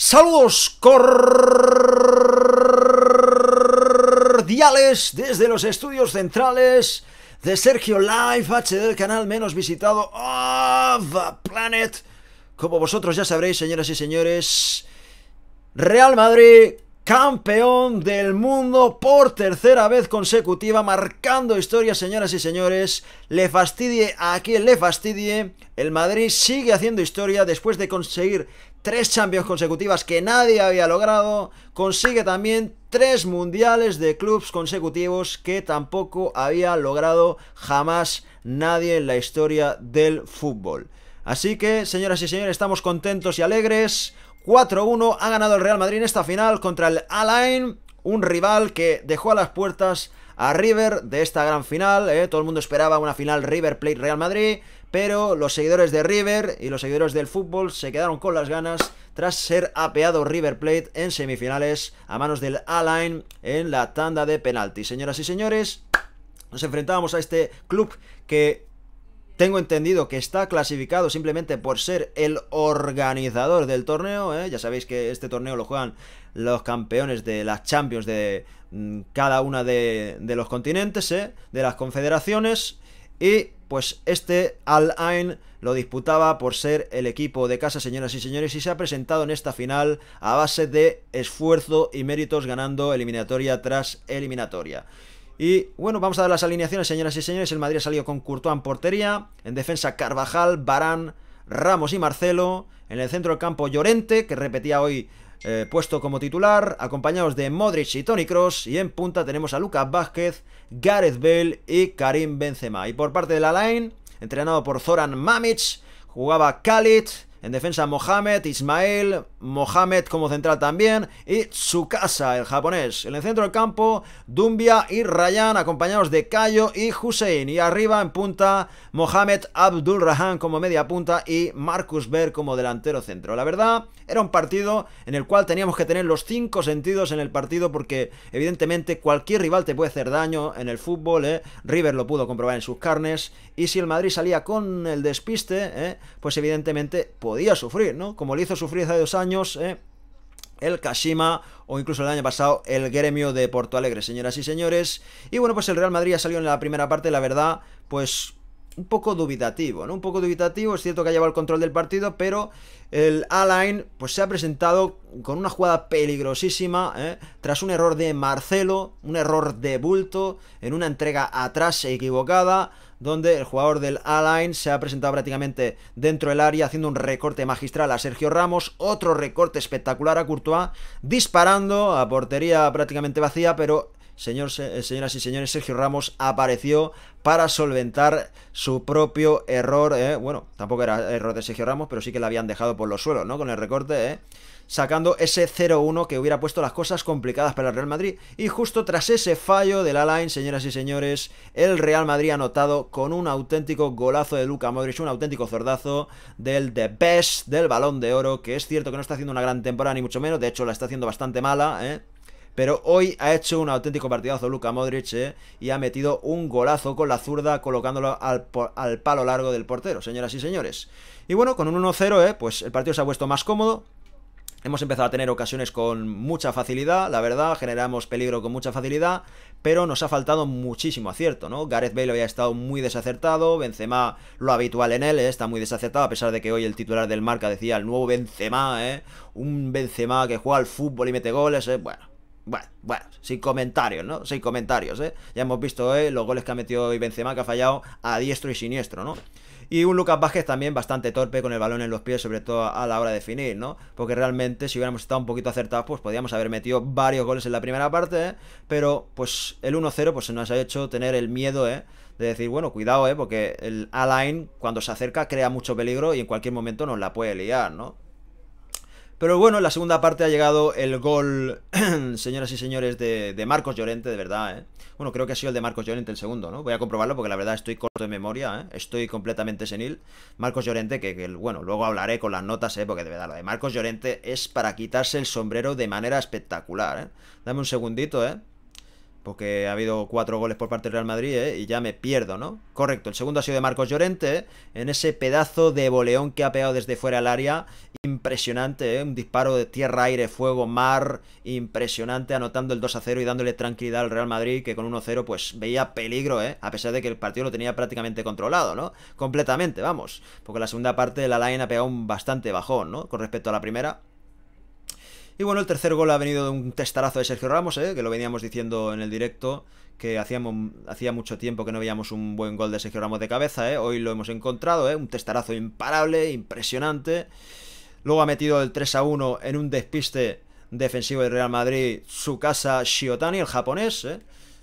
Saludos cordiales desde los estudios centrales de Sergio Live HD, el canal menos visitado of planet. Como vosotros ya sabréis, señoras y señores, Real Madrid campeón del mundo por tercera vez consecutiva, marcando historia, señoras y señores. Le fastidie a quien le fastidie. El Madrid sigue haciendo historia después de conseguir tres Champions consecutivas que nadie había logrado. Consigue también tres mundiales de clubes consecutivos que tampoco había logrado jamás nadie en la historia del fútbol. Así que, señoras y señores, estamos contentos y alegres. 4-1 ha ganado el Real Madrid en esta final contra el Alain, un rival que dejó a las puertas a River de esta gran final. ¿eh? Todo el mundo esperaba una final River Plate Real Madrid, pero los seguidores de River y los seguidores del fútbol se quedaron con las ganas tras ser apeado River Plate en semifinales a manos del Alain en la tanda de penaltis. Señoras y señores, nos enfrentábamos a este club que tengo entendido que está clasificado simplemente por ser el organizador del torneo. ¿eh? Ya sabéis que este torneo lo juegan los campeones de las Champions de mm, cada una de, los continentes, ¿eh? de las confederaciones. Y pues este Al Ain lo disputaba por ser el equipo de casa, señoras y señores, y se ha presentado en esta final a base de esfuerzo y méritos ganando eliminatoria tras eliminatoria. Y bueno, vamos a ver las alineaciones, señoras y señores. El Madrid ha salido con Courtois en portería. En defensa, Carvajal, Barán, Ramos y Marcelo. En el centro del campo, Llorente, que repetía hoy eh, puesto como titular. Acompañados de Modric y Tony Cross. Y en punta tenemos a Lucas Vázquez, Gareth Bale y Karim Benzema. Y por parte de la line, entrenado por Zoran Mamic, jugaba Khalid. En defensa, Mohamed, Ismael, Mohamed como central también y Tsukasa, el japonés. En el centro del campo, Dumbia y Rayan acompañados de Cayo y Hussein. Y arriba en punta, Mohamed Abdul como media punta y Marcus Berg como delantero centro. La verdad, era un partido en el cual teníamos que tener los cinco sentidos en el partido porque evidentemente cualquier rival te puede hacer daño en el fútbol. ¿eh? River lo pudo comprobar en sus carnes y si el Madrid salía con el despiste, ¿eh? pues evidentemente podía sufrir, ¿no? Como le hizo sufrir hace dos años eh, el Kashima o incluso el año pasado el gremio de Porto Alegre, señoras y señores. Y bueno, pues el Real Madrid ha en la primera parte, la verdad, pues un poco dubitativo, ¿no? Un poco dubitativo, es cierto que ha llevado el control del partido, pero el Alain pues se ha presentado con una jugada peligrosísima, eh, tras un error de Marcelo, un error de bulto, en una entrega atrás equivocada, donde el jugador del A-Line se ha presentado prácticamente dentro del área haciendo un recorte magistral a Sergio Ramos, otro recorte espectacular a Courtois, disparando a portería prácticamente vacía, pero eh, señoras y señores, Sergio Ramos apareció para solventar su propio error. Eh, bueno, tampoco era error de Sergio Ramos, pero sí que le habían dejado por los suelos, ¿no? Con el recorte, ¿eh? sacando ese 0-1 que hubiera puesto las cosas complicadas para el Real Madrid. Y justo tras ese fallo de la line, señoras y señores, el Real Madrid ha anotado con un auténtico golazo de Luca Modric, un auténtico zordazo del The Best, del Balón de Oro, que es cierto que no está haciendo una gran temporada ni mucho menos, de hecho la está haciendo bastante mala, ¿eh? Pero hoy ha hecho un auténtico partidazo Luka Modric ¿eh? y ha metido un golazo con la zurda colocándolo al, palo largo del portero, señoras y señores. Y bueno, con un 1-0, ¿eh? pues el partido se ha puesto más cómodo, Hemos empezado a tener ocasiones con mucha facilidad, la verdad, generamos peligro con mucha facilidad, pero nos ha faltado muchísimo acierto, ¿no? Gareth Bale había estado muy desacertado, Benzema, lo habitual en él, está muy desacertado, a pesar de que hoy el titular del marca decía el nuevo Benzema, ¿eh? Un Benzema que juega al fútbol y mete goles, ¿eh? Bueno, bueno, bueno, sin comentarios, ¿no? Sin comentarios, ¿eh? Ya hemos visto ¿eh? los goles que ha metido hoy Benzema, que ha fallado a diestro y siniestro, ¿no? Y un Lucas Vázquez también bastante torpe con el balón en los pies, sobre todo a la hora de finir, ¿no? Porque realmente si hubiéramos estado un poquito acertados, pues podíamos haber metido varios goles en la primera parte, ¿eh? Pero pues el 1-0 pues se nos ha hecho tener el miedo, ¿eh? de decir, bueno, cuidado, ¿eh? porque el Alain, cuando se acerca crea mucho peligro y en cualquier momento nos la puede liar, ¿no? Pero bueno, en la segunda parte ha llegado el gol, señoras y señores, de, Marcos Llorente, de verdad, ¿eh? Bueno, creo que ha sido el de Marcos Llorente el segundo, ¿no? Voy a comprobarlo porque la verdad estoy corto de memoria, ¿eh? Estoy completamente senil. Marcos Llorente, que, que, bueno, luego hablaré con las notas, ¿eh? Porque de verdad, lo de Marcos Llorente es para quitarse el sombrero de manera espectacular, ¿eh? Dame un segundito, ¿eh? porque ha habido cuatro goles por parte del Real Madrid ¿eh? y ya me pierdo, ¿no? Correcto, el segundo ha sido de Marcos Llorente, ¿eh? en ese pedazo de boleón que ha pegado desde fuera al área, impresionante, ¿eh? un disparo de tierra, aire, fuego, mar, impresionante, anotando el 2 0 y dándole tranquilidad al Real Madrid, que con 1 0 pues veía peligro, ¿eh? a pesar de que el partido lo tenía prácticamente controlado, ¿no? Completamente, vamos, porque la segunda parte de la Line ha pegado un bastante bajón, ¿no? Con respecto a la primera. Y bueno, el tercer gol ha venido de un testarazo de Sergio Ramos, ¿eh? que lo veníamos diciendo en el directo, que hacíamos, hacía mucho tiempo que no veíamos un buen gol de Sergio Ramos de cabeza, ¿eh? hoy lo hemos encontrado, ¿eh? un testarazo imparable, impresionante. Luego ha metido el 3 a 1 en un despiste defensivo del Real Madrid, su casa Shiotani, el japonés. ¿eh?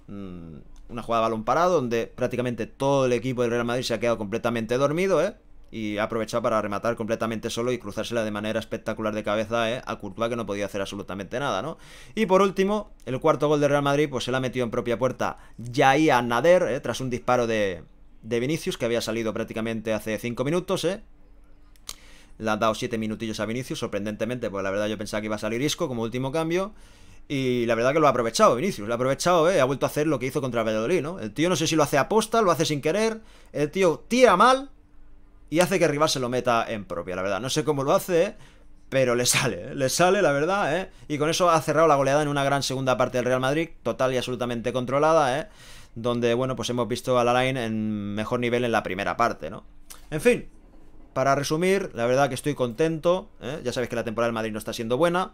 Mm, una jugada de balón parado donde prácticamente todo el equipo del Real Madrid se ha quedado completamente dormido. ¿eh? y aprovechado para rematar completamente solo y cruzársela de manera espectacular de cabeza eh, a Courtois que no podía hacer absolutamente nada, ¿no? Y por último, el cuarto gol de Real Madrid pues se la ha metido en propia puerta a Nader ¿eh? tras un disparo de, de Vinicius que había salido prácticamente hace 5 minutos, ¿eh? Le han dado 7 minutillos a Vinicius, sorprendentemente, porque la verdad yo pensaba que iba a salir Isco como último cambio. Y la verdad que lo ha aprovechado Vinicius, lo ha aprovechado, ¿eh? ha vuelto a hacer lo que hizo contra Valladolid, ¿no? El tío no sé si lo hace aposta, lo hace sin querer, el tío tira mal, y hace que el rival se lo meta en propia, la verdad. No sé cómo lo hace, pero le sale, ¿eh? le sale, la verdad, ¿eh? Y con eso ha cerrado la goleada en una gran segunda parte del Real Madrid, total y absolutamente controlada, ¿eh? Donde, bueno, pues hemos visto a la line en mejor nivel en la primera parte, ¿no? En fin, para resumir, la verdad que estoy contento. ¿eh? Ya sabéis que la temporada del Madrid no está siendo buena,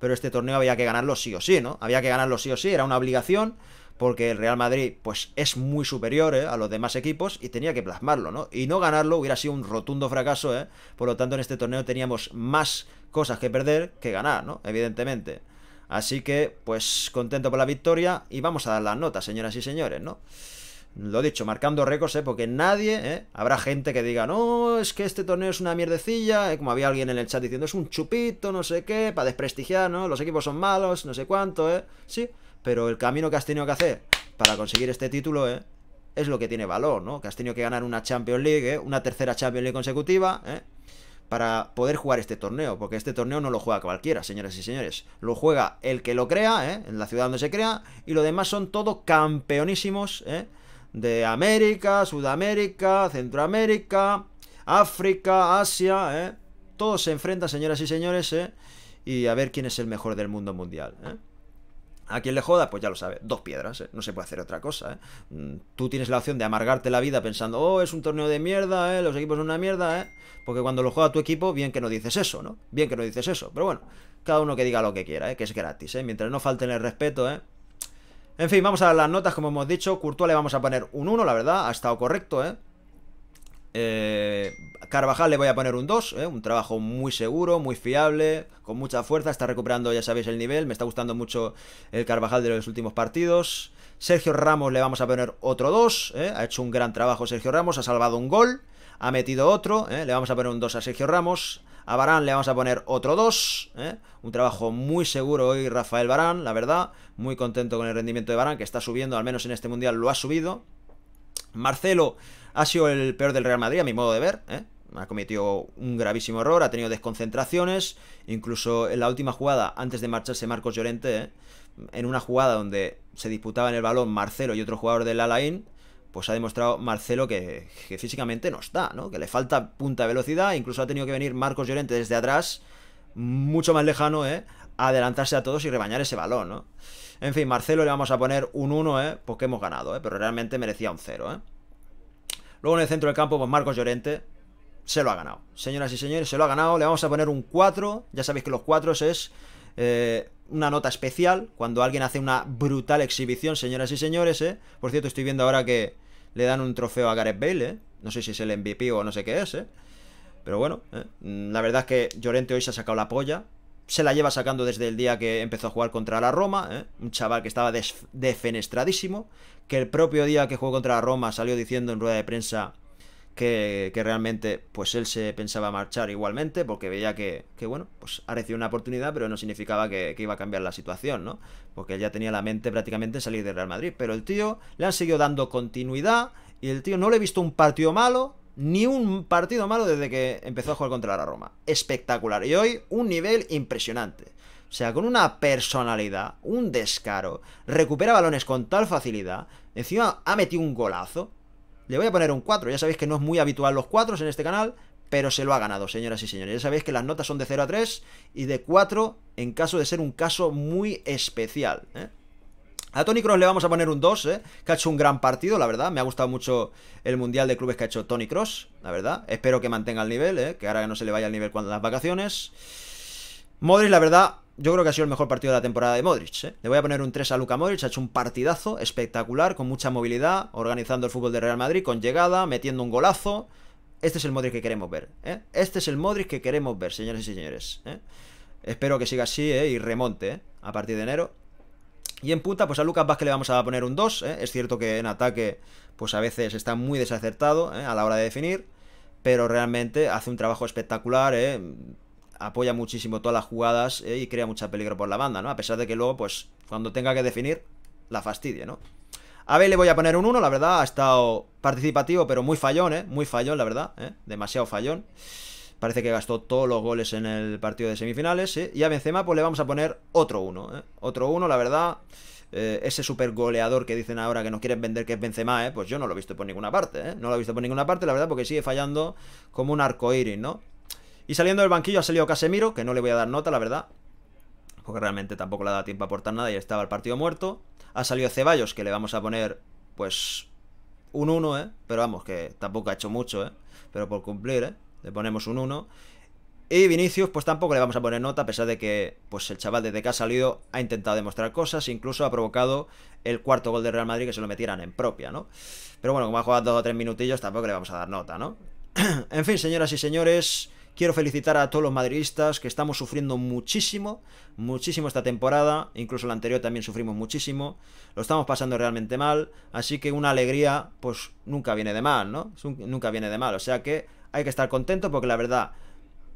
pero este torneo había que ganarlo sí o sí, ¿no? Había que ganarlo sí o sí, era una obligación porque el Real Madrid pues es muy superior eh, a los demás equipos y tenía que plasmarlo, ¿no? Y no ganarlo hubiera sido un rotundo fracaso, ¿eh? Por lo tanto en este torneo teníamos más cosas que perder que ganar, ¿no? Evidentemente. Así que pues contento por la victoria y vamos a dar las notas, señoras y señores, ¿no? Lo he dicho, marcando récords, ¿eh? Porque nadie, ¿eh? Habrá gente que diga, no, es que este torneo es una mierdecilla, ¿eh? como había alguien en el chat diciendo, es un chupito, no sé qué, para desprestigiar, ¿no? Los equipos son malos, no sé cuánto, ¿eh? Sí, pero el camino que has tenido que hacer para conseguir este título, ¿eh? Es lo que tiene valor, ¿no? Que has tenido que ganar una Champions League, ¿eh? Una tercera Champions League consecutiva, ¿eh? para poder jugar este torneo, porque este torneo no lo juega cualquiera, señoras y señores. Lo juega el que lo crea, ¿eh? en la ciudad donde se crea, y lo demás son todo campeonísimos, ¿eh? de América, Sudamérica, Centroamérica, África, Asia, ¿eh? Todos se enfrenta, señoras y señores, ¿eh? Y a ver quién es el mejor del mundo mundial, ¿eh? ¿A quién le joda? Pues ya lo sabe, dos piedras, ¿eh? no se puede hacer otra cosa. ¿eh? Mm, tú tienes la opción de amargarte la vida pensando, oh, es un torneo de mierda, ¿eh? los equipos son una mierda, ¿eh? porque cuando lo juega tu equipo, bien que no dices eso, ¿no? Bien que no dices eso, pero bueno, cada uno que diga lo que quiera, ¿eh? que es gratis, ¿eh? mientras no falten el respeto, ¿eh? En fin, vamos a las notas, como hemos dicho. Courtois le vamos a poner un 1, la verdad. Ha estado correcto, ¿eh? ¿eh? Carvajal le voy a poner un 2, ¿eh? un trabajo muy seguro, muy fiable, con mucha fuerza, está recuperando, ya sabéis, el nivel, me está gustando mucho el Carvajal de los últimos partidos. Sergio Ramos le vamos a poner otro 2, ¿eh? ha hecho un gran trabajo Sergio Ramos, ha salvado un gol, ha metido otro, le vamos a poner un 2 a Sergio Ramos. A Barán le vamos a poner otro 2. ¿eh? Un trabajo muy seguro hoy Rafael Barán, la verdad. Muy contento con el rendimiento de Barán, que está subiendo, al menos en este Mundial lo ha subido. Marcelo ha sido el peor del Real Madrid, a mi modo de ver. ¿eh? ha cometido un gravísimo error, ha tenido desconcentraciones, incluso en la última jugada, antes de marcharse Marcos Llorente, ¿eh? en una jugada donde se disputaban el balón Marcelo y otro jugador del Alain, pues ha demostrado Marcelo que, físicamente no está, ¿no? Que le falta punta de velocidad, incluso ha tenido que venir Marcos Llorente desde atrás, mucho más lejano, ¿eh? A adelantarse a todos y rebañar ese balón, ¿no? En fin, Marcelo le vamos a poner un 1, ¿eh? Porque hemos ganado, ¿eh? Pero realmente merecía un 0, ¿eh? Luego en el centro del campo, pues Marcos Llorente se lo ha ganado. Señoras y señores, se lo ha ganado. Le vamos a poner un 4. Ya sabéis que los 4 es eh, una nota especial cuando alguien hace una brutal exhibición, señoras y señores, eh. Por cierto, estoy viendo ahora que le dan un trofeo a Gareth Bale, eh. No sé si es el MVP o no sé qué es, ¿eh? Pero bueno, mm, la verdad es que Llorente hoy se ha sacado la polla. Se la lleva sacando desde el día que empezó a jugar contra la Roma, Un chaval que estaba defenestradísimo que el propio día que jugó contra la Roma salió diciendo en rueda de prensa que, realmente pues él se pensaba marchar igualmente porque veía que, bueno, pues ha recibido una oportunidad pero no significaba que, iba a cambiar la situación, ¿no? Porque él ya tenía la mente prácticamente en salir del Real Madrid, pero el tío le han seguido dando continuidad y el tío no le he visto un partido malo, ni un partido malo desde que empezó a jugar contra la Roma. Espectacular. Y hoy un nivel impresionante. O sea, con una personalidad, un descaro, recupera balones con tal facilidad, encima ha metido un golazo. Le voy a poner un 4. Ya sabéis que no es muy habitual los 4 en este canal, pero se lo ha ganado, señoras y señores. Ya sabéis que las notas son de 0 a 3 y de 4 en caso de ser un caso muy especial. ¿eh? A Tony Cross le vamos a poner un 2, ¿eh? que ha hecho un gran partido, la verdad. Me ha gustado mucho el Mundial de Clubes que ha hecho Tony Cross, la verdad. Espero que mantenga el nivel, ¿eh? que ahora no se le vaya el nivel cuando las vacaciones. Modric, la verdad, yo creo que ha sido el mejor partido de la temporada de Modric. ¿eh? Le voy a poner un 3 a Luka Modric, ha hecho un partidazo espectacular, con mucha movilidad, organizando el fútbol de Real Madrid, con llegada, metiendo un golazo. Este es el Modric que queremos ver. ¿eh? Este es el Modric que queremos ver, señores y señores. ¿eh? Espero que siga así y remonte a partir de enero. Y en punta, pues a Lucas Vázquez le vamos a poner un 2. Es cierto que en ataque, pues a veces está muy desacertado a la hora de definir. Pero realmente hace un trabajo espectacular, ¿eh? apoya muchísimo todas las jugadas eh, y crea mucha peligro por la banda, ¿no? A pesar de que luego, pues, cuando tenga que definir, la fastidie, ¿no? A ver, le voy a poner un 1, la verdad, ha estado participativo, pero muy fallón, ¿eh? Muy fallón, la verdad, ¿eh? Demasiado fallón. Parece que gastó todos los goles en el partido de semifinales, ¿eh? Y a Benzema, pues, le vamos a poner otro 1, ¿eh? Otro 1, la verdad... Eh, ese super goleador que dicen ahora que nos quieren vender que es Benzema, ¿eh? pues yo no lo he visto por ninguna parte, ¿eh? no lo he visto por ninguna parte, la verdad, porque sigue fallando como un arcoíris, ¿no? Y saliendo del banquillo ha salido Casemiro, que no le voy a dar nota, la verdad. Porque realmente tampoco le ha dado tiempo a aportar nada y estaba el partido muerto. Ha salido Ceballos, que le vamos a poner, pues, un 1, ¿eh? Pero vamos, que tampoco ha hecho mucho, ¿eh? Pero por cumplir, ¿eh? Le ponemos un 1. Y Vinicius, pues tampoco le vamos a poner nota, a pesar de que pues el chaval desde que ha salido ha intentado demostrar cosas, incluso ha provocado el cuarto gol de Real Madrid que se lo metieran en propia, ¿no? Pero bueno, como ha jugado dos o tres minutillos, tampoco le vamos a dar nota, ¿no? en fin, señoras y señores, Quiero felicitar a todos los madridistas que estamos sufriendo muchísimo, muchísimo esta temporada, incluso la anterior también sufrimos muchísimo, lo estamos pasando realmente mal, así que una alegría pues nunca viene de mal, ¿no? Nunca viene de mal, o sea que hay que estar contento porque la verdad,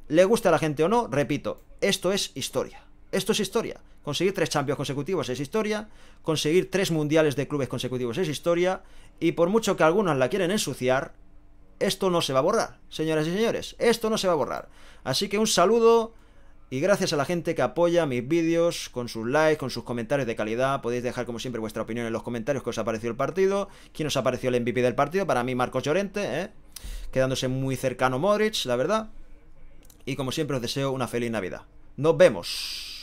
le gusta a la gente o no, repito, esto es historia. Esto es historia. Conseguir tres champions consecutivos es historia. Conseguir tres mundiales de clubes consecutivos es historia. Y por mucho que algunos la quieren ensuciar, esto no se va a borrar, señoras y señores. Esto no se va a borrar. Así que un saludo y gracias a la gente que apoya mis vídeos con sus likes, con sus comentarios de calidad. Podéis dejar como siempre vuestra opinión en los comentarios Qué os ha parecido el partido. ¿Quién os ha parecido el MVP del partido? Para mí Marcos Llorente, ¿eh? quedándose muy cercano Modric, la verdad. Y como siempre os deseo una feliz Navidad. Nos vemos.